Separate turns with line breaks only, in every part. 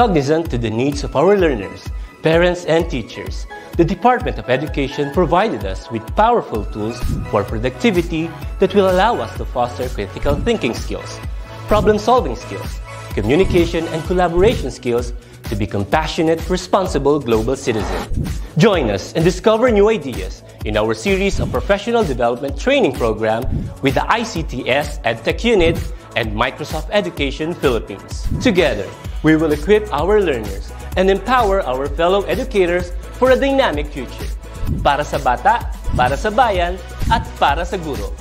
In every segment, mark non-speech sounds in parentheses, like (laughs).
cognizant to the needs of our learners, parents, and teachers, the Department of Education provided us with powerful tools for productivity that will allow us to foster critical thinking skills, problem-solving skills, communication and collaboration skills to be compassionate, responsible global citizen. Join us and discover new ideas in our series of professional development training program with the ICTS EdTech Unit and Microsoft Education Philippines. Together, we will equip our learners and empower our fellow educators for a dynamic future. Para sa bata, para sa bayan, at para sa guro.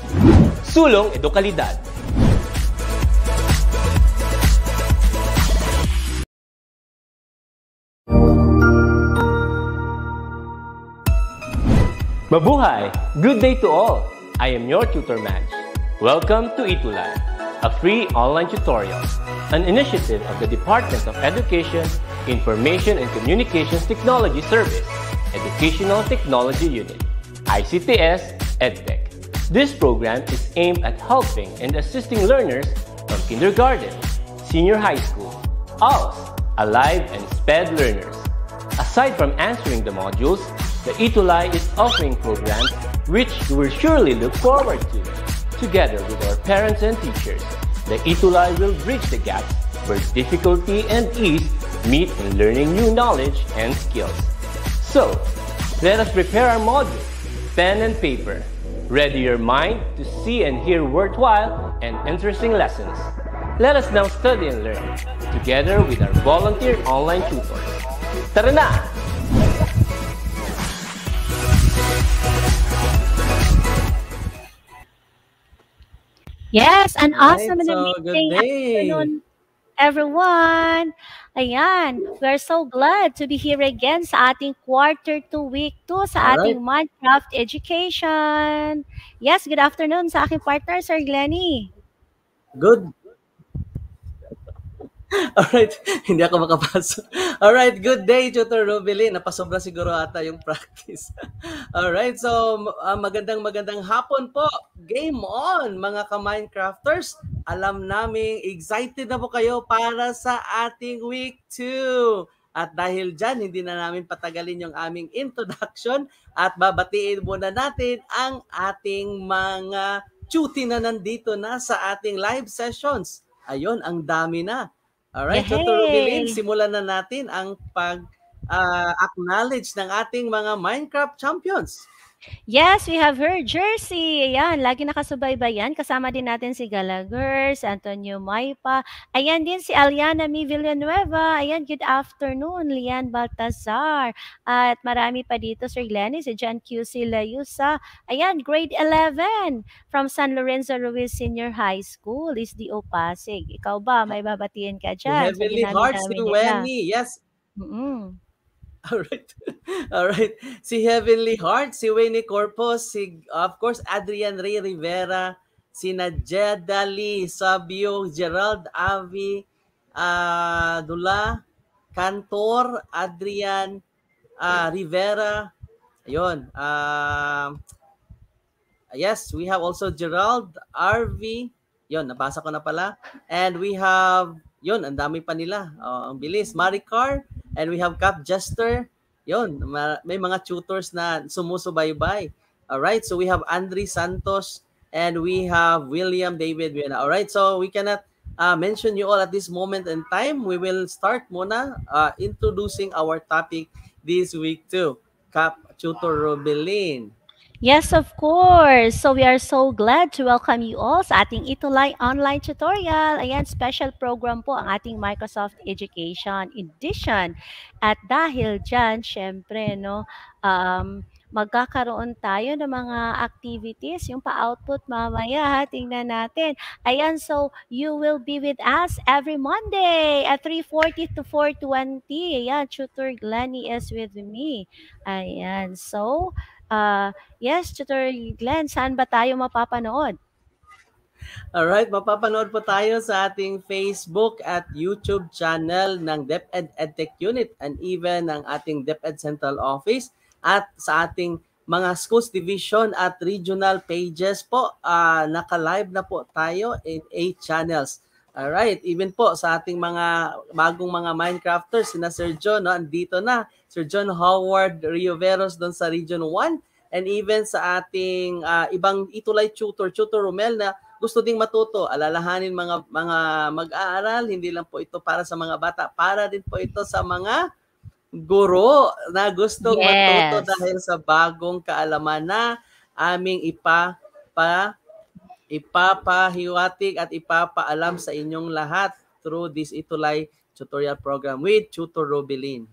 Sulong Edukalidad Mabuhay! Good day to all! I am your tutor, Madge. Welcome to Itulad, a free online tutorial, an initiative of the Department of Education, Information and Communications Technology Service, Educational Technology Unit, ICTS EdTech. This program is aimed at helping and assisting learners from kindergarten, senior high school, ALS, Alive and SPED learners. Aside from answering the modules, the Itulay is offering programs which you will surely look forward to. Together with our parents and teachers, the Itulay will bridge the gaps where difficulty and ease meet in learning new knowledge and skills. So, let us prepare our module, pen and paper. Ready your mind to see and hear worthwhile and interesting lessons. Let us now study and learn together with our volunteer online tutors. Tara na!
Yes, an awesome right, so and amazing afternoon, everyone. Ayan, we're so glad to be here again sa ating quarter to week 2 sa ating right. Minecraft Education. Yes, good afternoon sa aking partner, Sir Glenny.
Good (laughs) Alright, (laughs) hindi ako makapasok. (laughs) Alright, good day, Tutor Rubilin. Napasobra siguro ata yung practice. Alright, so uh, magandang magandang hapon po. Game on, mga ka-Minecrafters. Alam namin, excited na po kayo para sa ating week 2. At dahil dyan, hindi na namin patagalin yung aming introduction at babatiin muna natin ang ating mga chuti na nandito na sa ating live sessions. Ayon, ang dami na. Alright, hey. Dr. Rubilin, simulan na natin ang pag-acknowledge ah, uh, ng ating mga Minecraft
champions. Yes, we have her. Jersey. Ayan, lagi nakasubaybay yan. Kasama din natin si Gallagher, si Antonio Maipa. Ayan din si Aliana Mi Villanueva. Ayan, good afternoon, Lian Baltazar. at marami pa dito, Sir Glenny, si John QC Layusa. Ayan, grade 11 from San Lorenzo Ruiz Senior High School is the Opasig. Ikaw ba, may babatiin ka dyan? Heavenly Hearts ni Wendy,
Yes. Mm-hmm. (laughs) All right. (laughs) All right. Si Heavenly Heart, si Winnie Corpus, si of course Adrian Ray Rivera, si Najeda Lee, Sabio, Gerald Avi, uh, Dula, Cantor, Adrian, uh, Rivera. Ayun. Uh, yes, we have also Gerald, Arvi. Yun, nabasa ko na pala. And we have, yun, ang dami pa nila. Oh, ang bilis. Maricar, And we have Cap Jester. Yon, may mga tutors na sumusubaybay. All right, so we have Andre Santos and we have William David Buena. All right, so we cannot uh, mention you all at this moment in time. We will start muna uh, introducing our topic this week too. Cap Tutor Robeline.
Yes, of course. So we are so glad to welcome you all sa ating Itulay online tutorial. Ayan, special program po ang ating Microsoft Education Edition. At dahil dyan, syempre, no, um, magkakaroon tayo ng mga activities, yung pa-output mamaya, ha? tingnan natin. Ayan, so you will be with us every Monday at 3.40 to 4.20. Ayan, Tutor Glenny is with me. Ayan, so Uh, yes, Tutor Glenn, saan ba tayo mapapanood?
Alright, mapapanood po tayo sa ating Facebook at YouTube channel ng DepEd EdTech Unit and even ng ating DepEd Central Office at sa ating mga schools division at regional pages po. Uh, naka-live na po tayo in 8 channels. All right, even po sa ating mga bagong mga Minecrafters, sina Sir John, no, andito na. Sir John Howard Rioveros doon sa Region 1 and even sa ating uh, ibang Itulay tutor, Tutor Romel na gusto ding matuto. Alalahanin mga mga mag-aaral, hindi lang po ito para sa mga bata, para din po ito sa mga guro na gusto yes. matuto dahil sa bagong kaalaman na aming ipa pa ipapahiwatig at ipapaalam sa inyong lahat through this Itulay tutorial program with Tutor Rubilin.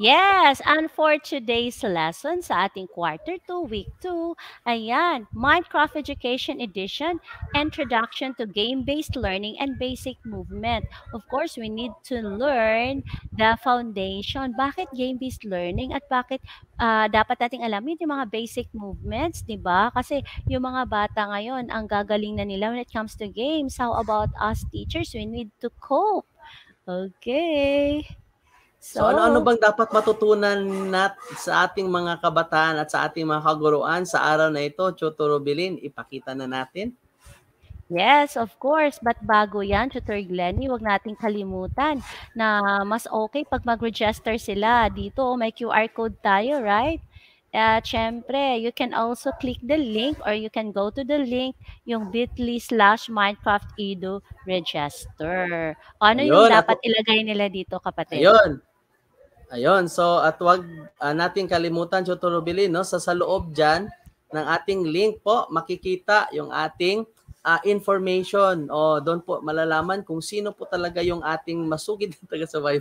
Yes, and for today's lesson sa ating quarter 2, week 2, ayan, Minecraft Education Edition, Introduction to Game-Based Learning and Basic Movement. Of course, we need to learn the foundation. Bakit game-based learning at bakit uh, dapat nating alamin yung mga basic movements, di ba? Kasi yung mga bata ngayon, ang gagaling na nila when it comes to games. How about us teachers? We need to cope. Okay. So, so ano-ano
bang dapat matutunan nat sa ating mga kabataan at sa ating mga kaguruan sa araw na ito, Tutor Rubilin, ipakita na natin.
Yes, of course. But bago yan, Tutor Glenny, huwag nating kalimutan na mas okay pag mag-register sila dito. May QR code tayo, right? At syempre, you can also click the link or you can go to the link yung bit.ly slash Minecraft Edu Register. Ano Ayun, yung dapat ako... ilagay nila dito, kapatid? Ayun.
Ayun, so at wag uh, ah, natin kalimutan Chotoro no? Sa sa loob diyan ng ating link po makikita yung ating uh, information. O doon po malalaman kung sino po talaga yung ating masugid na taga sa (laughs) wi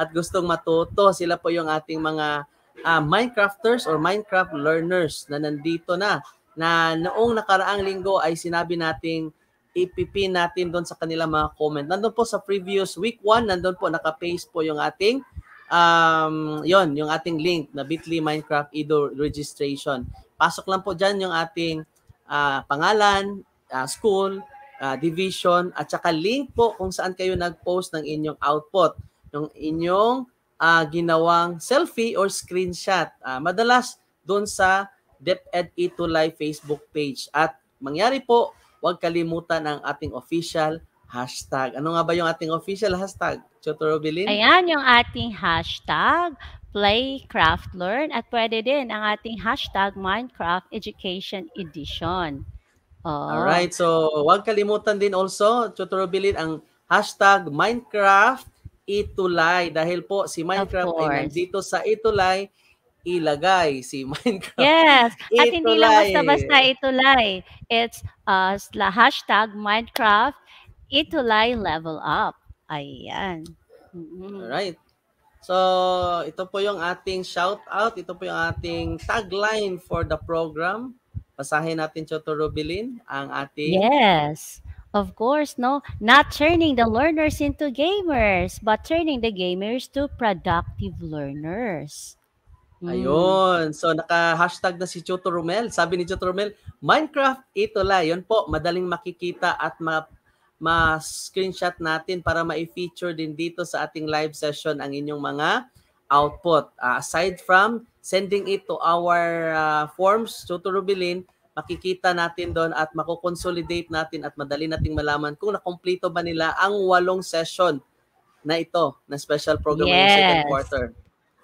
at gustong matuto. Sila po yung ating mga uh, Minecrafters or Minecraft learners na nandito na na noong nakaraang linggo ay sinabi nating ipipin natin doon sa kanilang mga comment. Nandun po sa previous week 1, nandun po naka-paste po yung ating um, yon yung ating link na bit.ly Minecraft Edo Registration. Pasok lang po dyan yung ating uh, pangalan, uh, school, uh, division, at saka link po kung saan kayo nag-post ng inyong output, yung inyong uh, ginawang selfie or screenshot. Uh, madalas doon sa DepEd E2 Live Facebook page. At mangyari po, huwag kalimutan ang ating official hashtag. Ano nga ba yung ating official hashtag, Chotorobilin? Bilin? Ayan,
yung ating hashtag, Play Craft Learn. At pwede din ang ating hashtag, Minecraft Education Edition. Oh. Alright, so huwag kalimutan din also, Chotorobilin,
ang hashtag Minecraft Itulay. Dahil po si Minecraft ay nandito sa Itulay, ilagay si Minecraft.
Yes. Itulay. At hindi lang basta-basta itulay. It's uh, hashtag Minecraft Itulay Level Up. Ayan. Mm-hmm. Alright.
So, ito po yung ating shout out, ito po yung ating tagline for the program. Pasahin natin Choto Rubilin ang ating Yes.
Of course, no. Not turning the learners into gamers, but turning the gamers to productive learners. Mm. Ayun.
So, naka-hashtag na si Chuto Romel. Sabi ni Chuto Romel, Minecraft ito la. Yun po, madaling makikita at ma- ma-screenshot natin para ma-feature din dito sa ating live session ang inyong mga output. Uh, aside from sending it to our uh, forms to Turubilin, makikita natin doon at mako-consolidate natin at madali nating malaman kung nakumpleto ba nila ang walong session na ito na special program yes. ng second quarter.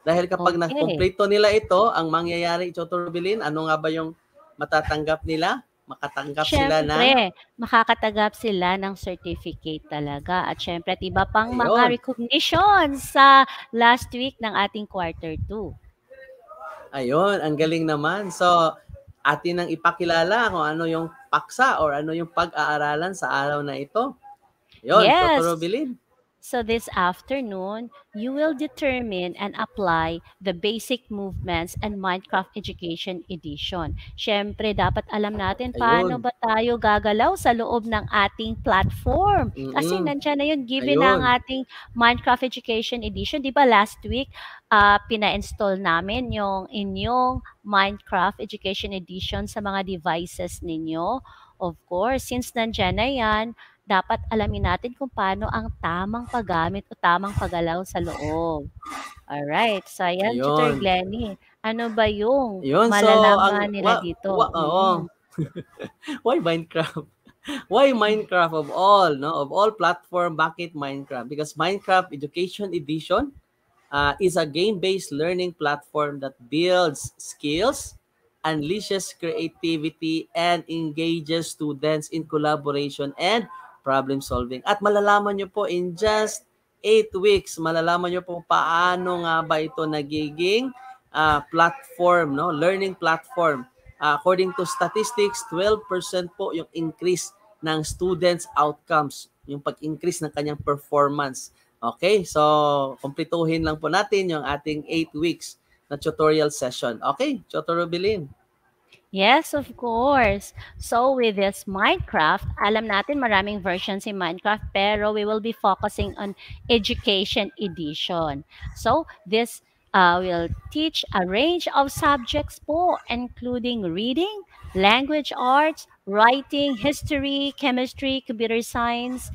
Dahil kapag okay. nakumpleto nila ito, ang mangyayari, Chotorubilin, ano nga ba yung matatanggap nila? makatanggap syempre, sila na
makakatanggap sila ng certificate talaga at syempre at iba pang Ayun. mga recognitions sa last week ng ating quarter 2.
Ayun, ang galing naman. So, atin nang ipakilala kung ano yung paksa or ano yung pag-aaralan sa araw na ito. Yun, yes. Dr. Robilin.
So this afternoon, you will determine and apply the basic movements and Minecraft Education Edition. Siyempre, dapat alam natin paano ba tayo gagalaw sa loob ng ating platform. Kasi nandiyan na yun, given ang ating Minecraft Education Edition. Di ba last week, uh, pina-install namin yung inyong Minecraft Education Edition sa mga devices ninyo. Of course, since nandiyan na yan, dapat alamin natin kung paano ang tamang paggamit o tamang paggalaw sa loob. All right. So, ayan, Ayun. Tutor Glenny. Ano ba yung Ayun, malalaman so, ang, nila wa, dito? Wa, Oh, mm.
(laughs) Why Minecraft? (laughs) Why Minecraft of all, no? Of all platform, bakit Minecraft? Because Minecraft Education Edition uh, is a game-based learning platform that builds skills, unleashes creativity, and engages students in collaboration and problem solving. At malalaman nyo po in just 8 weeks, malalaman nyo po paano nga ba ito nagiging uh, platform, no? learning platform. Uh, according to statistics, 12% po yung increase ng students' outcomes, yung pag-increase ng kanyang performance. Okay, so kumpletuhin lang po natin yung ating 8 weeks na tutorial session. Okay, Chotoro
Bilin. Yes, of course. So with this Minecraft, alam natin maraming versions in Minecraft pero we will be focusing on education edition. So this uh, will teach a range of subjects po including reading, language arts, writing, history, chemistry, computer science,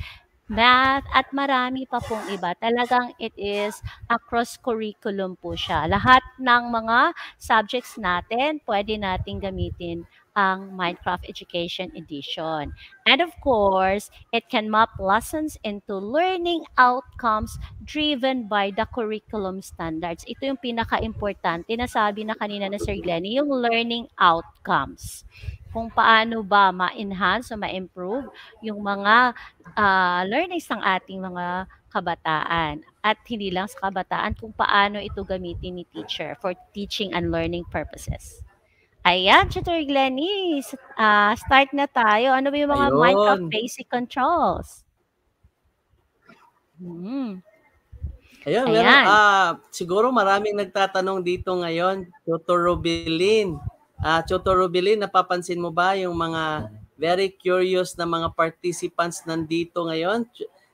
math, at marami pa pong iba. Talagang it is across curriculum po siya. Lahat ng mga subjects natin, pwede nating gamitin ang Minecraft Education Edition. And of course, it can map lessons into learning outcomes driven by the curriculum standards. Ito yung pinaka-importante na sabi na kanina na Sir Glennie, yung learning outcomes kung paano ba ma-enhance o ma-improve yung mga uh, learnings ng ating mga kabataan at hindi lang sa kabataan kung paano ito gamitin ni teacher for teaching and learning purposes. Ayan, Tutor Glenny, uh, start na tayo. Ano ba yung mga Ayun. of basic controls? Hmm. Ayun, Ayan. meron,
uh, siguro maraming nagtatanong dito ngayon, Tutor Rubilin. Uh, Choto Rubilin, napapansin mo ba yung mga very curious na mga participants nandito ngayon?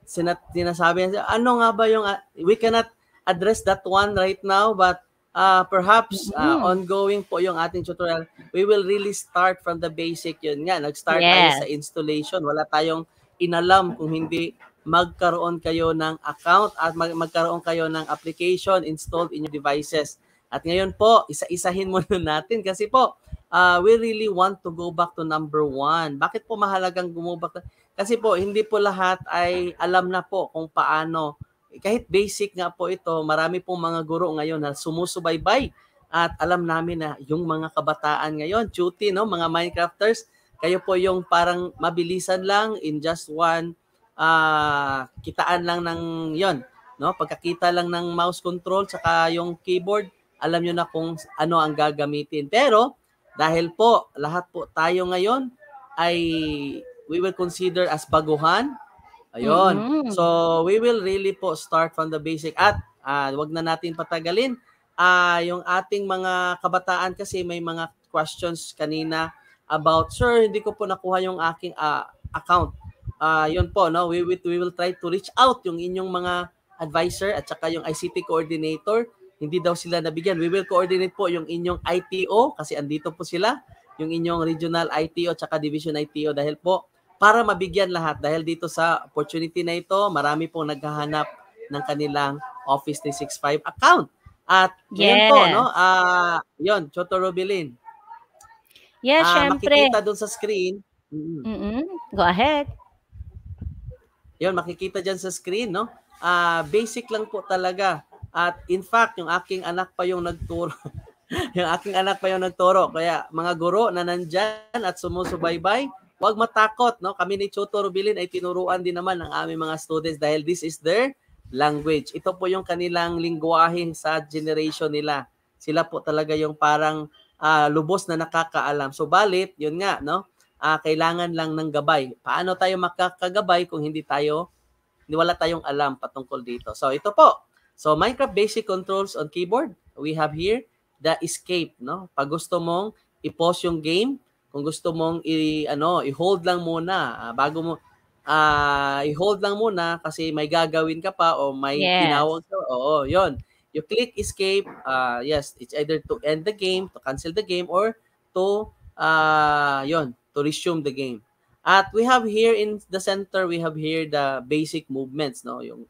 Sinat, sinasabi niya, ano nga ba yung, uh, we cannot address that one right now, but uh, perhaps uh, ongoing po yung ating tutorial. We will really start from the basic. Yun nga, nag-start yes. tayo sa installation. Wala tayong inalam kung hindi magkaroon kayo ng account at mag- magkaroon kayo ng application installed in your devices. At ngayon po, isa-isahin muna (laughs) natin kasi po, uh, we really want to go back to number one. Bakit po mahalagang gumubak? Kasi po, hindi po lahat ay alam na po kung paano. Kahit basic nga po ito, marami pong mga guro ngayon na sumusubaybay at alam namin na yung mga kabataan ngayon, duty, no, mga Minecrafters, kayo po yung parang mabilisan lang in just one uh, kitaan lang ng yon no pagkakita lang ng mouse control saka yung keyboard alam nyo na kung ano ang gagamitin. Pero dahil po lahat po tayo ngayon ay we will consider as baguhan. Ayun. Mm-hmm. So we will really po start from the basic at uh, wag na natin patagalin. Uh, yung ating mga kabataan kasi may mga questions kanina about sir hindi ko po nakuha yung aking uh, account. Uh, yun po no we, we, we will try to reach out yung inyong mga advisor at saka yung ICT coordinator hindi daw sila nabigyan. We will coordinate po yung inyong ITO kasi andito po sila, yung inyong regional ITO tsaka division ITO dahil po para mabigyan lahat dahil dito sa opportunity na ito, marami pong naghahanap ng kanilang Office 365 account. At yes. yun po, no? Uh, yun, Choto Rubilin. Yes, uh, syempre. Makikita doon sa screen. mm Mm-hmm. Go ahead. Yun, makikita dyan sa screen, no? Uh, basic lang po talaga at in fact, yung aking anak pa yung nagturo. (laughs) yung aking anak pa yung nagturo. Kaya mga guro na nandyan at sumusubaybay, huwag matakot. No? Kami ni Choto Rubilin ay tinuruan din naman ang aming mga students dahil this is their language. Ito po yung kanilang lingwahe sa generation nila. Sila po talaga yung parang uh, lubos na nakakaalam. So balit, yun nga, no? Uh, kailangan lang ng gabay. Paano tayo makakagabay kung hindi tayo, hindi wala tayong alam patungkol dito. So ito po, So Minecraft basic controls on keyboard, we have here the escape, no? Pag gusto mong i-pause yung game, kung gusto mong i ano, i-hold lang muna uh, bago mo uh, i-hold lang muna kasi may gagawin ka pa o may yes. tinawag ka. Oo, 'yon. You click escape, uh, yes, it's either to end the game, to cancel the game or to uh, 'yon, to resume the game. At we have here in the center, we have here the basic movements, no? Yung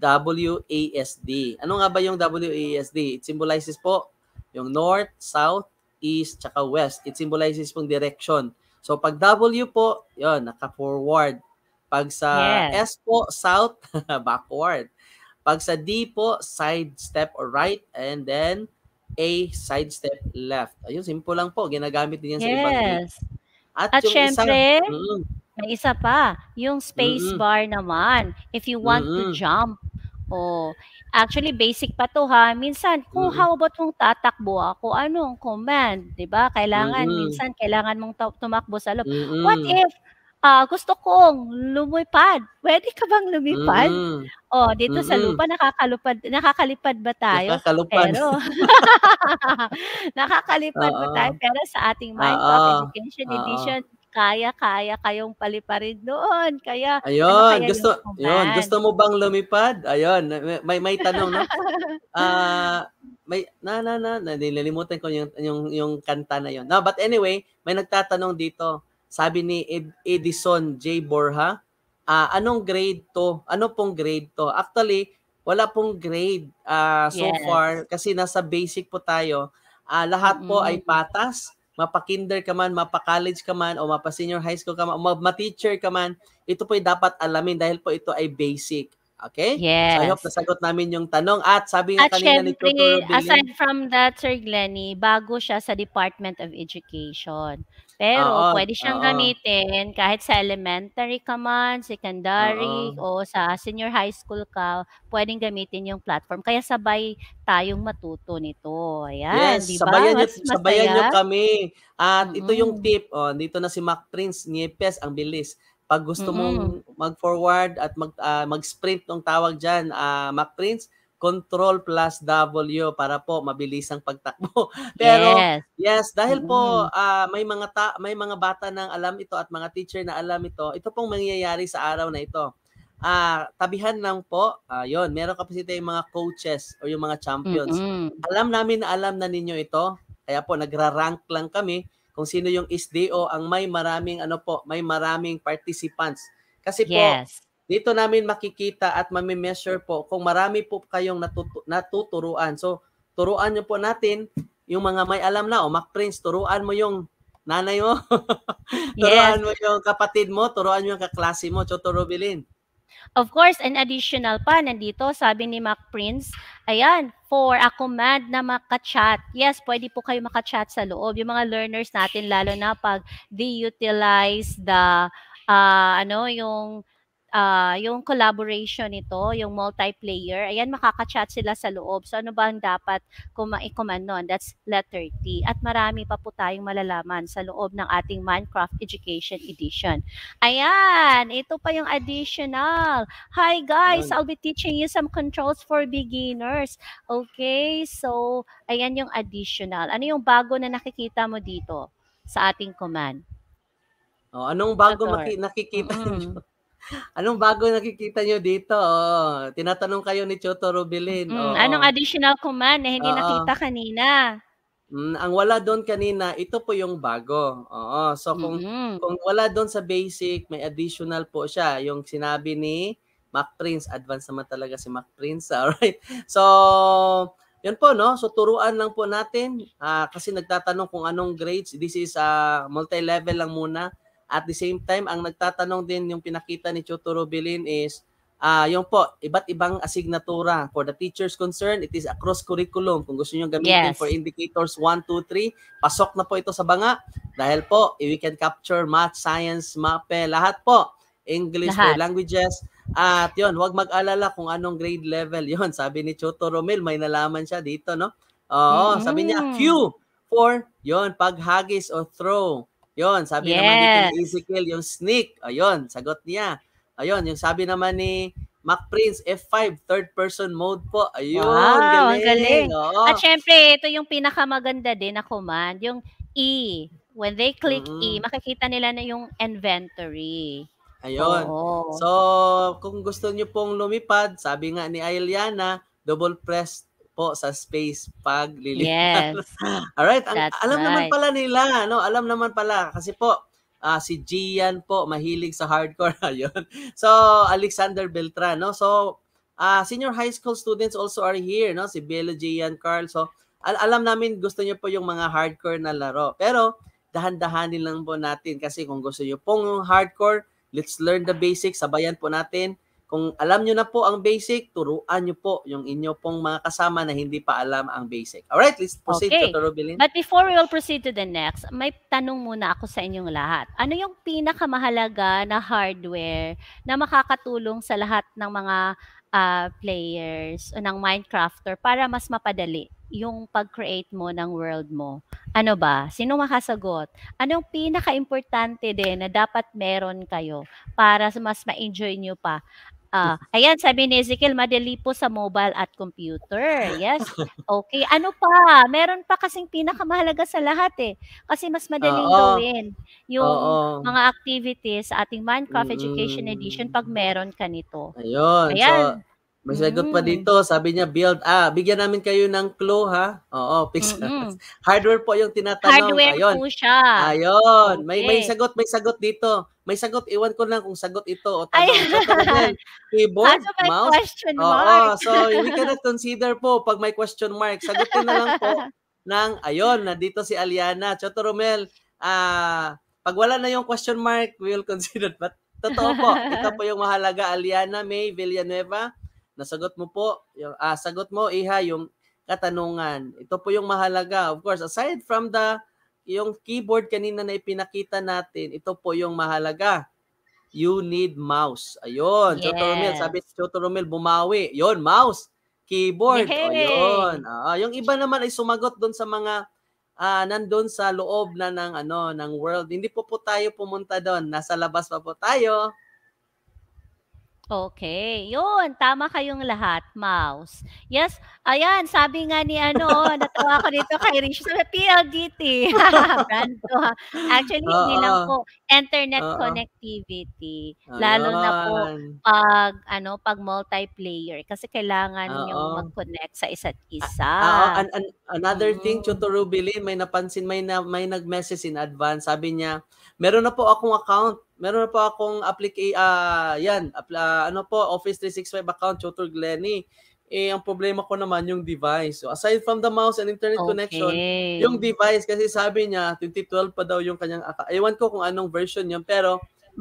WASD. Ano nga ba yung WASD? It symbolizes po yung north, south, east, tsaka west. It symbolizes pong direction. So pag W po, yon naka-forward. Pag sa yes. S po, south, (laughs) backward. Pag sa D po, side step or right. And then A, side step left. Ayun, simple lang po. Ginagamit din yan yes. sa ibang At, At syempre, isang, mm,
may isa pa, yung space mm bar naman. If you want mm to jump, Oh, Actually, basic pa to ha. Minsan, kung oh, mm. how about kung tatakbo ako, ano ang command? 'di ba Kailangan, mm. minsan, kailangan mong tumakbo sa loob. Mm. What if, uh, gusto kong lumipad. Pwede ka bang lumipad? Mm-hmm. Oh, dito mm-hmm. sa lupa nakakalupad nakakalipad ba tayo? Nakakalupad. (laughs) (laughs) nakakalipad Uh-oh. ba tayo pero sa ating mind Uh-oh. of education Uh-oh. edition kaya-kaya kayong paliparin noon. Kaya ano Ayun, ano gusto yun, gusto
mo bang lumipad? Ayun, may may tanong no. (laughs) Ah, uh, may na na na nililimutan ko yung yung yung kanta na yun. No, but anyway, may nagtatanong dito. Sabi ni Ed, Edison J Borha, uh, ah, anong grade to? Ano pong grade to? Actually, wala pong grade uh, so yes. far kasi nasa basic po tayo. Uh, lahat po mm-hmm. ay patas mapa-kinder ka man, mapa-college ka man, o mapa-senior high school ka man, o ma-teacher ka man, ito po'y dapat alamin dahil po ito ay basic. Okay? Yes. So I hope nasagot namin yung tanong. At sabi nga kanina syempre, ni Tutor Billy, aside
from that, Sir Glenny, bago siya sa Department of Education. Pero Oo, pwede siyang oo. gamitin kahit sa elementary ka man, secondary, Oo. o sa senior high school ka, pwedeng gamitin yung platform. Kaya sabay tayong matuto nito. Ayan, Yes, di ba? sabayan niyo, sabayan niyo kami.
At ito yung tip, oh, dito na si Mac Prince, Niepes, ang bilis. Pag gusto Mm-mm. mong mag-forward at mag, ah, mag-sprint ng tawag dyan, ah, Mac Prince, Control plus W para po mabilis ang pagtakbo. (laughs) Pero yes, yes dahil po uh, may mga ta- may mga bata nang alam ito at mga teacher na alam ito, ito pong mangyayari sa araw na ito. Ah, uh, tabihan lang po. Uh, 'Yon, meron kasi tayong mga coaches o yung mga champions. Mm-hmm. Alam namin na alam na ninyo ito. Kaya po nagra-rank lang kami kung sino yung SDO ang may maraming ano po, may maraming participants. Kasi po dito namin makikita at mamimeasure po kung marami po kayong natutu- natuturuan. So, turuan nyo po natin yung mga may alam na. O, Mac Prince, turuan mo yung nanay mo. (laughs) turuan yes. mo yung kapatid mo. Turuan mo yung kaklase mo. Choto Bilin.
Of course, an additional pa nandito, sabi ni Mac Prince, ayan, for a command na makachat. Yes, pwede po kayo makachat sa loob. Yung mga learners natin, lalo na pag they utilize the, uh, ano, yung uh, yung collaboration nito, yung multiplayer, ayan, makaka-chat sila sa loob. So, ano ba ang dapat i-command nun? That's letter T. At marami pa po tayong malalaman sa loob ng ating Minecraft Education Edition. Ayan, ito pa yung additional. Hi guys, I'll be teaching you some controls for beginners. Okay, so, ayan yung additional. Ano yung bago na nakikita mo dito sa ating command?
Oh, anong bago maki- nakikita mm-hmm. Anong bago nakikita nyo dito? Oh, tinatanong kayo ni Choto Rubilin. Oh. anong
additional command na hindi Oo. nakita kanina?
Mm, ang wala doon kanina, ito po yung bago. Oo. So kung mm-hmm. kung wala doon sa basic, may additional po siya. Yung sinabi ni Mac Prince, advance naman talaga si Mac Prince, (laughs) all right? So yun po no, so turuan lang po natin uh, kasi nagtatanong kung anong grades. This is uh, multi-level lang muna. At the same time, ang nagtatanong din yung pinakita ni Chotoro Bilin is, uh, ah, yung po, iba't ibang asignatura. For the teachers concern, it is across curriculum. Kung gusto nyo gamitin yes. for indicators 1, 2, 3, pasok na po ito sa banga. Dahil po, we can capture math, science, MAPE, lahat po. English, lahat. languages. At yon, wag mag-alala kung anong grade level (laughs) yon. Sabi ni Choto Romel, may nalaman siya dito, no? Oo, mm-hmm. sabi niya, mm-hmm. Q for yon, paghagis or throw. Yon, sabi yes. naman dito ni Ezekiel, yung sneak. Ayun, sagot niya. Ayun, yung sabi naman ni Mac Prince, F5, third person mode po. Ayun, wow, galing. Ang galing. Oo. At
syempre, ito yung pinakamaganda din na command, yung E. When they click mm-hmm. E, makikita nila na yung inventory.
Ayun. Oo. So, kung gusto nyo pong lumipad, sabi nga ni Ayliana, double press po sa space paglilipat. Yes. (laughs) Alright, ang, That's alam right. naman pala nila, no? Alam naman pala kasi po uh, si Gian po mahilig sa hardcore (laughs) ayon. so Alexander Beltran, no? So uh, senior high school students also are here, no? Si Belo Gian Carl. So al- alam namin gusto niyo po yung mga hardcore na laro. Pero dahan-dahanin lang po natin kasi kung gusto niyo pong hardcore, let's learn the basics, sabayan po natin kung alam nyo na po ang basic, turuan nyo po yung inyo pong mga kasama na hindi pa alam ang basic. Alright, let's proceed okay. to Rubilin. But
before we will proceed to the next, may tanong muna ako sa inyong lahat. Ano yung pinakamahalaga na hardware na makakatulong sa lahat ng mga uh, players o ng Minecrafter para mas mapadali yung pag-create mo ng world mo? Ano ba? Sino makasagot? Anong pinaka-importante din na dapat meron kayo para mas ma-enjoy nyo pa Ah, uh, (laughs) ayan, sabi ni Ezekiel, madali po sa mobile at computer. Yes. (laughs) Okay. Ano pa? Meron pa kasing pinakamahalaga sa lahat eh. Kasi mas madaling Uh-oh. gawin yung Uh-oh. mga activities sa ating Minecraft mm-hmm. Education Edition pag meron ka nito. Ayun. Ayan.
So, may sagot pa mm. dito. Sabi niya, build. Ah, bigyan namin kayo ng clue, ha? Oo, Pixar. (laughs) Mm-hmm. Hardware po yung tinatanong. Hardware Ayun. po siya. Ayun. Okay. May, may sagot, may sagot dito. May sagot. Iwan ko lang kung sagot ito. O tanong. Ay- Keyboard, Paso mouse. question mark. Oo, so we cannot consider po pag may question mark. Sagutin na lang po (laughs) ng, ayun, nandito si Aliana. Choto Romel, ah, pag wala na yung question mark, we will consider. But totoo po, ito po yung mahalaga. Aliana May Villanueva, Nasagot mo po, yung, ah, sagot mo, Iha, yung katanungan. Ito po yung mahalaga. Of course, aside from the yung keyboard kanina na ipinakita natin, ito po yung mahalaga. You need mouse. Ayun, yes. Choto Romel, sabi ni Choto Romel, bumawi. Yon, mouse. Keyboard. Yay! Ayun. Ah, yung iba naman ay sumagot doon sa mga ah, nandun sa loob na ng ano ng world. Hindi po po tayo pumunta doon. Nasa labas pa po tayo.
Okay, yun, tama kayong lahat, mouse. Yes, ayan, sabi nga ni ano, oh, natawa ko dito kay Rich, sabi PLDT, (laughs) brando ah. Actually, Uh-oh. hindi lang po, internet Uh-oh. connectivity, Ayan. lalo na po pag, ano, pag multiplayer, kasi kailangan Uh-oh. yung mag-connect sa isa't isa. Uh, an-
an- another mm-hmm. thing, mm. Chuto Rubilin, may napansin, may, na- may nag-message in advance, sabi niya, meron na po akong account, Meron po akong application, uh, ah, yan, uh, ano po, Office 365 account, Tutor Glenny. Eh, ang problema ko naman yung device. So, aside from the mouse and internet okay. connection, yung device, kasi sabi niya, 2012 pa daw yung kanyang account. Ewan ko kung anong version yun, pero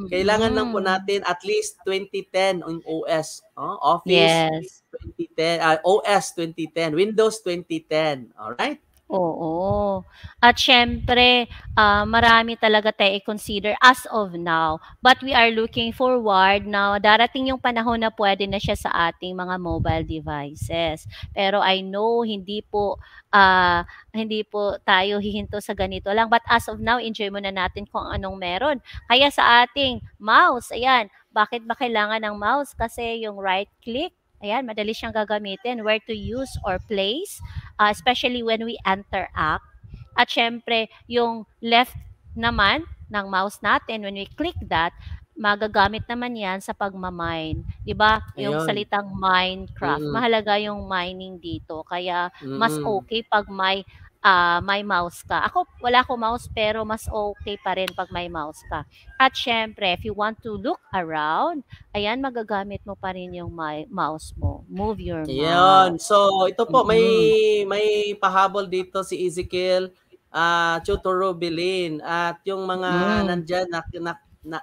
kailangan lang po mm-hmm. natin at least 2010 on OS. Oh, Office yes. 2010, uh, OS 2010, Windows 2010. All right?
Oo. At syempre, ah, marami talaga tayo i-consider as of now. But we are looking forward na darating yung panahon na pwede na siya sa ating mga mobile devices. Pero I know hindi po ah, hindi po tayo hihinto sa ganito lang. But as of now, enjoy muna natin kung anong meron. Kaya sa ating mouse, ayan, bakit ba kailangan ng mouse? Kasi yung right click Ayan, madali siyang gagamitin. Where to use or place, uh, especially when we enter interact. At syempre, yung left naman ng mouse natin, when we click that, magagamit naman yan sa pagmamine. Di ba? Yung Ayan. salitang Minecraft. Mm-hmm. Mahalaga yung mining dito. Kaya, mas mm. okay pag may uh, may mouse ka. Ako, wala ko mouse pero mas okay pa rin pag may mouse ka. At syempre, if you want to look around, ayan, magagamit mo pa rin yung my, mouse mo. Move your mouse. Ayan.
So, ito po, may mm-hmm. may pahabol dito si Ezekiel uh, ah, Chutoro Bilin at yung mga mm. nandyan na, na, na,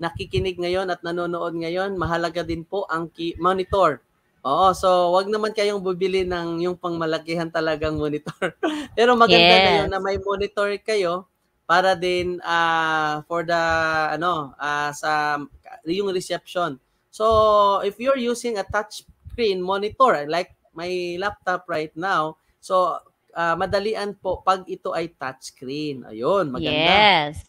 nakikinig ngayon at nanonood ngayon, mahalaga din po ang key, monitor Oo, so wag naman kayong bubili ng yung pangmalakihan talagang monitor. (laughs) Pero maganda yes. na yun na may monitor kayo para din uh, for the ano uh, sa yung reception. So if you're using a touch screen monitor like my laptop right now, so uh, madalian po pag ito ay touch screen. Ayun, maganda.
Yes.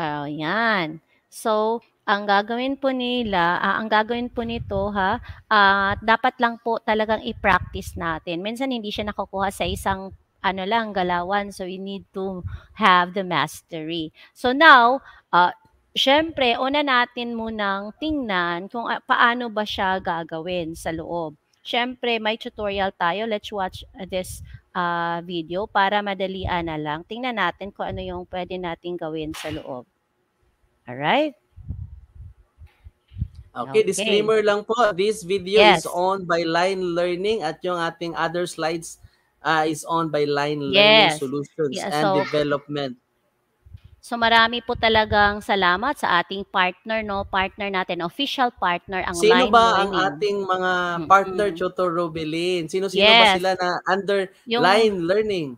Oh, yan. So, ang gagawin po nila, uh, ang gagawin po nito ha, uh, dapat lang po talagang i-practice natin. Minsan hindi siya nakukuha sa isang ano lang galawan so we need to have the mastery. So now, uh, syempre una natin munang tingnan kung uh, paano ba siya gagawin sa loob. Syempre may tutorial tayo. Let's watch this uh, video para madalian na lang. Tingnan natin kung ano yung pwede nating gawin sa loob. All right?
Okay, okay, disclaimer lang po. This video yes. is
owned by Line
Learning at yung ating other slides uh, is owned by Line Learning yes. Solutions yeah, so, and Development.
So marami po talagang salamat sa ating partner, no? Partner natin, official partner ang Sino Line ba ang
ating mga partner, mm-hmm. Tutor Robilin? Sino-sino yes. ba sila na under yung, Line Learning?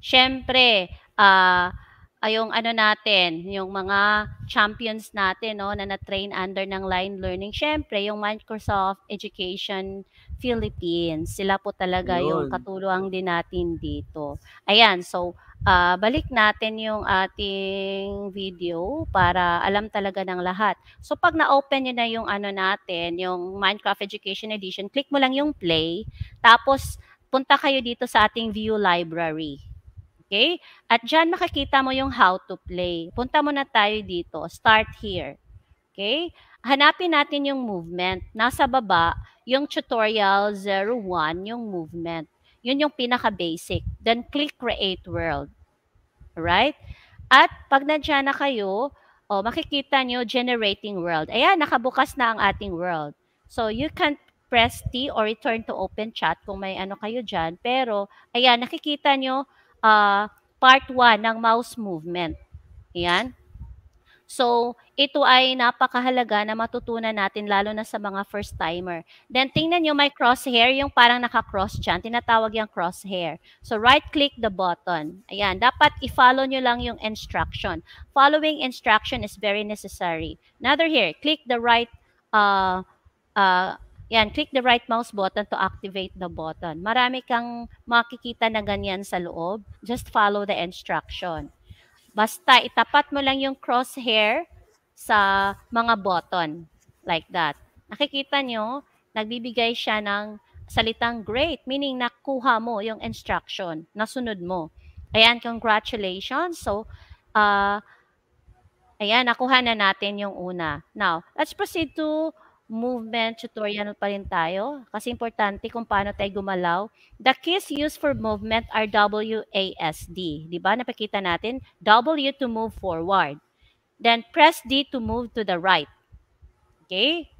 Siyempre, ah... Uh, ay ah, yung ano natin, yung mga champions natin no na na-train under ng line learning. Syempre, yung Microsoft Education Philippines, sila po talaga Yun. yung katulong din natin dito. Ayan, so uh, balik natin yung ating video para alam talaga ng lahat. So pag na-open nyo na yung ano natin, yung Minecraft Education Edition, click mo lang yung play, tapos punta kayo dito sa ating view library. Okay? At dyan makikita mo yung how to play. Punta muna tayo dito. Start here. Okay? Hanapin natin yung movement. Nasa baba, yung tutorial 01, yung movement. Yun yung pinaka-basic. Then click create world. Alright? At pag nandiyan na kayo, oh, makikita nyo generating world. Ayan, nakabukas na ang ating world. So you can press T or return to open chat kung may ano kayo dyan. Pero, ayan, nakikita nyo uh, part 1 ng mouse movement. Ayan. So, ito ay napakahalaga na matutunan natin lalo na sa mga first timer. Then tingnan niyo may crosshair, yung parang naka-cross dyan, tinatawag yung crosshair. So right click the button. Ayan, dapat i-follow niyo lang yung instruction. Following instruction is very necessary. Another here, click the right uh, uh, yan, click the right mouse button to activate the button. Marami kang makikita na ganyan sa loob. Just follow the instruction. Basta itapat mo lang yung crosshair sa mga button. Like that. Nakikita nyo, nagbibigay siya ng salitang great, meaning nakuha mo yung instruction, nasunod mo. Ayan, congratulations. So, uh, ayan, nakuha na natin yung una. Now, let's proceed to movement tutorial pa rin tayo kasi importante kung paano tayo gumalaw. The keys used for movement are WASD. Di ba? Napakita natin, W to move forward. Then press D to move to the right. Okay?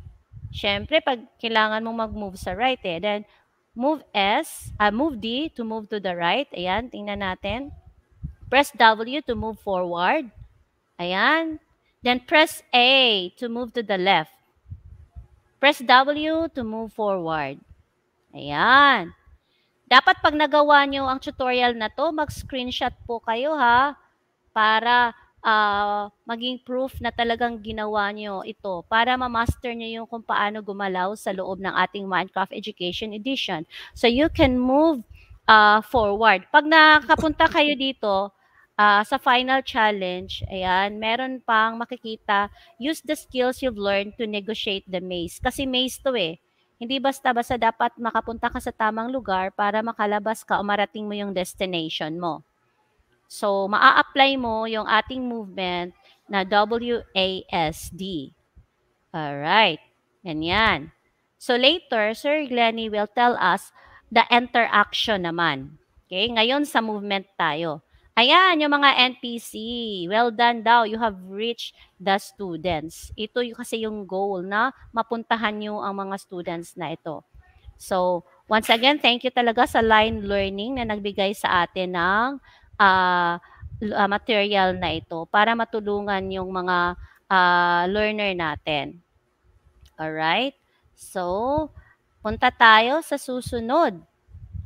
Siyempre, pag kailangan mong mag-move sa right eh. Then move S, uh, move D to move to the right. Ayan, tingnan natin. Press W to move forward. Ayan. Then press A to move to the left. Press W to move forward. Ayan. Dapat pag nagawa nyo ang tutorial na to, mag-screenshot po kayo ha para uh, maging proof na talagang ginawa nyo ito para ma-master nyo yung kung paano gumalaw sa loob ng ating Minecraft Education Edition. So you can move uh, forward. Pag nakapunta kayo dito, uh, sa final challenge, ayan, meron pang makikita, use the skills you've learned to negotiate the maze. Kasi maze to eh. Hindi basta-basta dapat makapunta ka sa tamang lugar para makalabas ka o marating mo yung destination mo. So, maa-apply mo yung ating movement na WASD. All Alright. Ganyan. So, later, Sir Glenny will tell us the interaction naman. Okay? Ngayon, sa movement tayo. Ayan, yung mga NPC. Well done daw. You have reached the students. Ito yung, kasi yung goal na mapuntahan nyo ang mga students na ito. So, once again, thank you talaga sa line learning na nagbigay sa atin ng uh, material na ito para matulungan yung mga uh, learner natin. Alright? So, punta tayo sa susunod.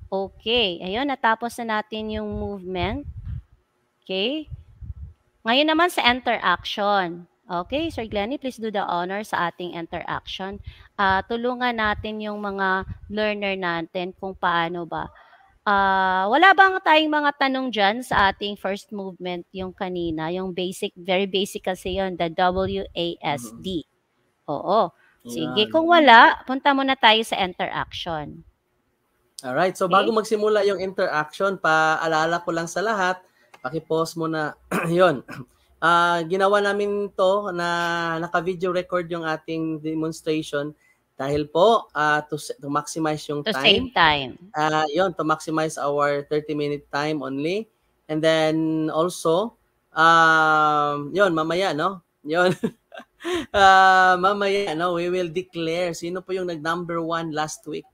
Okay. Ayun, natapos na natin yung movement. Okay? Ngayon naman sa interaction. Okay, Sir Glennie, please do the honor sa ating interaction. Uh, tulungan natin yung mga learner natin kung paano ba. Uh, wala bang tayong mga tanong dyan sa ating first movement yung kanina? Yung basic, very basic kasi yon the WASD. Mm-hmm. Oo. Sige, kung wala, punta muna tayo sa interaction.
Alright, so okay. bago magsimula yung interaction, paalala ko lang sa lahat, Paki-pause na 'Yon. Uh, ginawa namin to na naka-video record yung ating demonstration dahil po uh, to, to maximize yung to time. To save time. Uh, ah, yon to maximize our 30-minute time only. And then also, um, yon mamaya, no? Yon. uh, (laughs) ah, mamaya, no? We will declare sino po yung nag-number one last week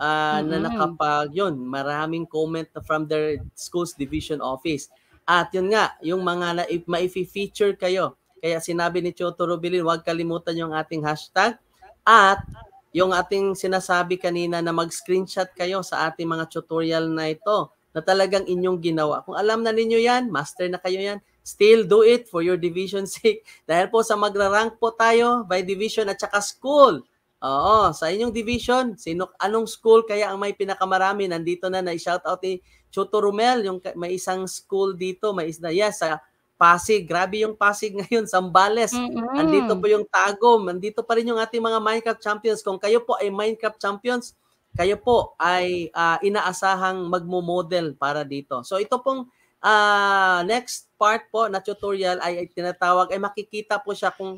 uh, mm-hmm. na nakapag, yun, maraming comment from their school's division office. At yun nga, yung mga na, ma-feature kayo. Kaya sinabi ni Choto Rubilin, huwag kalimutan yung ating hashtag. At yung ating sinasabi kanina na mag-screenshot kayo sa ating mga tutorial na ito na talagang inyong ginawa. Kung alam na ninyo yan, master na kayo yan, still do it for your division (laughs) sake. Dahil po sa magra-rank po tayo by division at saka school. Oo, sa inyong division, sino, anong school kaya ang may pinakamarami? Nandito na na-shoutout ni Choto Rumel, yung may isang school dito, may isda. yes, sa Pasig. Grabe yung Pasig (laughs) ngayon, Sambales. Mm-hmm. Andito po yung Tagom, Andito pa rin yung ating mga Minecraft Champions. Kung kayo po ay Minecraft Champions, kayo po ay uh, inaasahang magmo-model para dito. So ito pong uh, next part po na tutorial ay, ay tinatawag, ay makikita po siya kung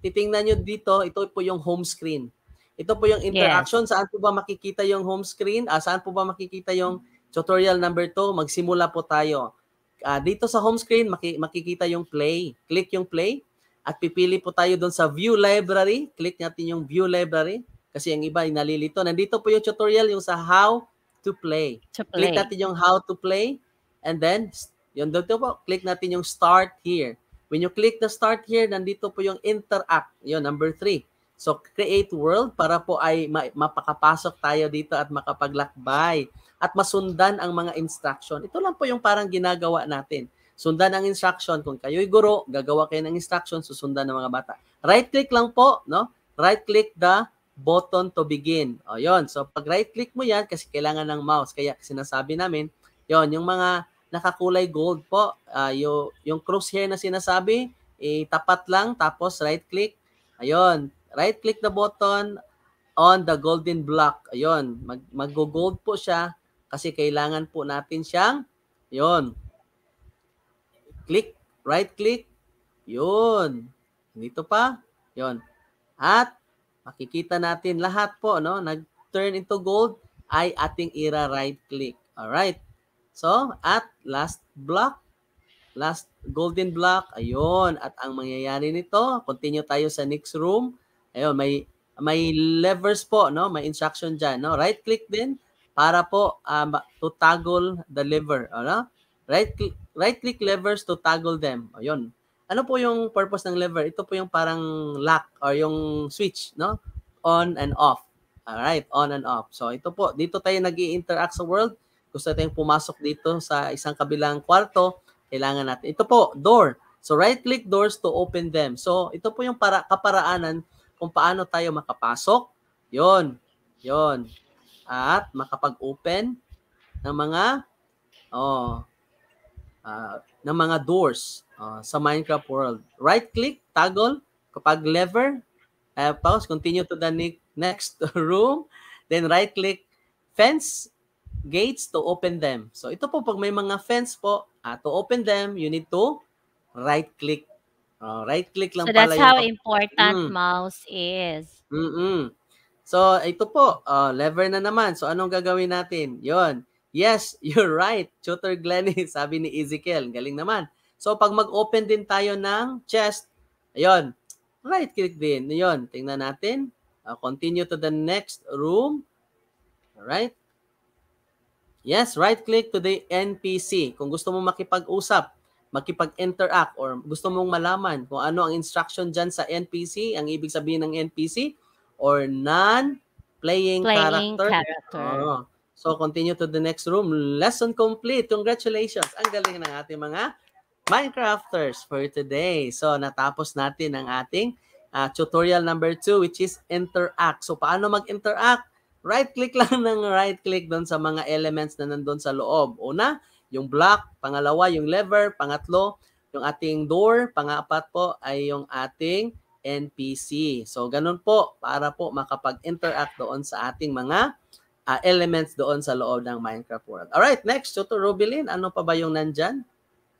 titingnan nyo dito, ito po yung home screen. Ito po yung interaction. Yes. Saan po ba makikita yung home screen? Uh, saan po ba makikita yung tutorial number 2? Magsimula po tayo. Uh, dito sa home screen, maki- makikita yung play. Click yung play at pipili po tayo doon sa view library. Click natin yung view library kasi ang iba ay nalilito. Nandito po yung tutorial yung sa how to play. To play. Click natin yung how to play and then yun dito po, click natin yung start here. When you click the start here, nandito po yung interact. Yun, number three. So create world para po ay mapakapasok tayo dito at makapaglakbay at masundan ang mga instruction. Ito lang po yung parang ginagawa natin. Sundan ang instruction. Kung kayo'y guro, gagawa kayo ng instruction, susundan ng mga bata. Right click lang po, no? Right click the button to begin. O yun. So pag right click mo yan, kasi kailangan ng mouse. Kaya sinasabi namin, yon yung mga nakakulay gold po, uh, ah, yung, yung crosshair na sinasabi, itapat eh, lang, tapos right click. Ayun, right click the button on the golden block. Ayun, mag mag-gold po siya kasi kailangan po natin siyang yon. Click, right click. Yun. Dito pa. Yon. At makikita natin lahat po no, nag-turn into gold ay ating ira right click. All right. So, at last block, last golden block, ayun. At ang mangyayari nito, continue tayo sa next room Ayun, may may levers po, no? May instruction diyan, no? Right click din para po um, to toggle the lever, ano? Right click right click levers to toggle them. Ayun. Ano po yung purpose ng lever? Ito po yung parang lock or yung switch, no? On and off. All right, on and off. So ito po, dito tayo nag interact sa world. Gusto tayong pumasok dito sa isang kabilang kwarto, kailangan natin. Ito po, door. So right click doors to open them. So ito po yung para kaparaanan kung paano tayo makapasok. Yon. Yon. At makapag-open ng mga oh, uh, ng mga doors uh, sa Minecraft world. Right click, toggle, kapag lever, uh, pause, continue to the ne- next (laughs) room, then right click, fence, gates to open them. So ito po, pag may mga fence po, uh, to open them, you need to right click Oh, right click lang so pala. So that's how yung...
important mm. mouse is.
Mm-mm. So ito po, uh, lever na naman. So anong gagawin natin? Yon. Yes, (laughs) you're right. Tutor Glenny, (laughs) sabi ni Ezekiel. Galing naman. So pag mag-open din tayo ng chest, ayun, right click din. Ayun, tingnan natin. Uh, continue to the next room. Alright. Yes, right click to the NPC. Kung gusto mo makipag-usap, makipag-interact or gusto mong malaman kung ano ang instruction dyan sa NPC, ang ibig sabihin ng NPC, or non-playing Playing character. character. Oh. So, continue to the next room. Lesson complete. Congratulations. Ang galing ng ating mga Minecrafters for today. So, natapos natin ang ating uh, tutorial number 2 which is interact. So, paano mag-interact? Right-click lang (laughs) ng right-click doon sa mga elements na nandun sa loob. Una, yung block, pangalawa yung lever, pangatlo yung ating door, pangapat po ay yung ating NPC. So ganun po para po makapag-interact doon sa ating mga uh, elements doon sa loob ng Minecraft world. All right, next, Tutor Rubilin, ano pa ba yung nandiyan?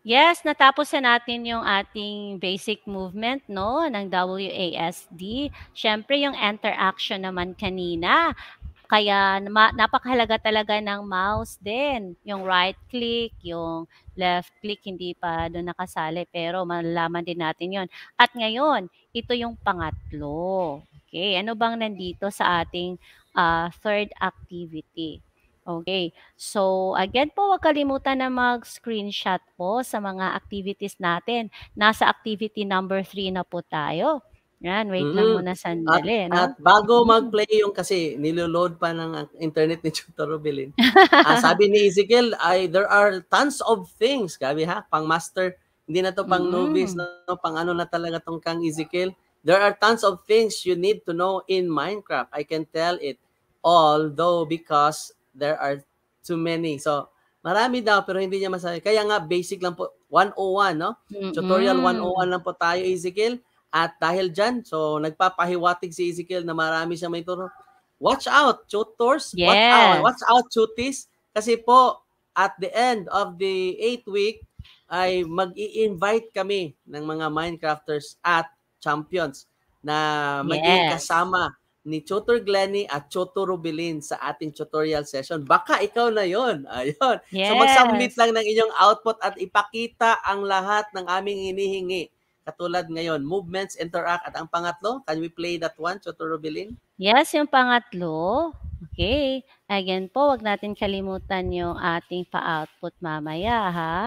Yes, natapos na natin yung ating basic movement no ng WASD. Syempre yung interaction naman kanina kaya ma- napakahalaga talaga ng mouse din. Yung right click, yung left click, hindi pa doon nakasali. Pero malalaman din natin yon At ngayon, ito yung pangatlo. Okay, ano bang nandito sa ating uh, third activity? Okay. So, again po, huwag kalimutan na mag-screenshot po sa mga activities natin. Nasa activity number 3 na po tayo. Yan, wait mm-hmm. lang muna sandali. At, no? at
bago mm-hmm. mag-play yung kasi, niloload pa ng ah, internet ni (laughs) Chutor Rubilin.
uh, (laughs) ah, sabi
ni Ezekiel, I, there are tons of things. Gabi ha, pang master. Hindi na to pang mm. novice, no, pang ano na talaga tong kang Ezekiel. There are tons of things you need to know in Minecraft. I can tell it. all though because there are too many. So, marami daw pero hindi niya masabi. Kaya nga basic lang po 101, no? Mm-hmm. Tutorial 101 lang po tayo Ezekiel. At dahil dyan, so nagpapahiwatig si Ezekiel na marami siya may turo. Watch out, tutors. Yes. Watch out, watch out, chutis. Kasi po, at the end of the 8 week, ay mag invite kami ng mga Minecrafters at Champions na maging yes. kasama ni Tutor Glenny at Tutor Rubilin sa ating tutorial session. Baka ikaw na yon. (laughs) Ayun. Yes. So mag-submit lang ng inyong output at ipakita ang lahat ng aming hinihingi Katulad ngayon, movements, interact. At ang pangatlo, can we play that one, Chotoro Bilin?
Yes, yung pangatlo. Okay. Again po, wag natin kalimutan yung ating pa-output mamaya, ha?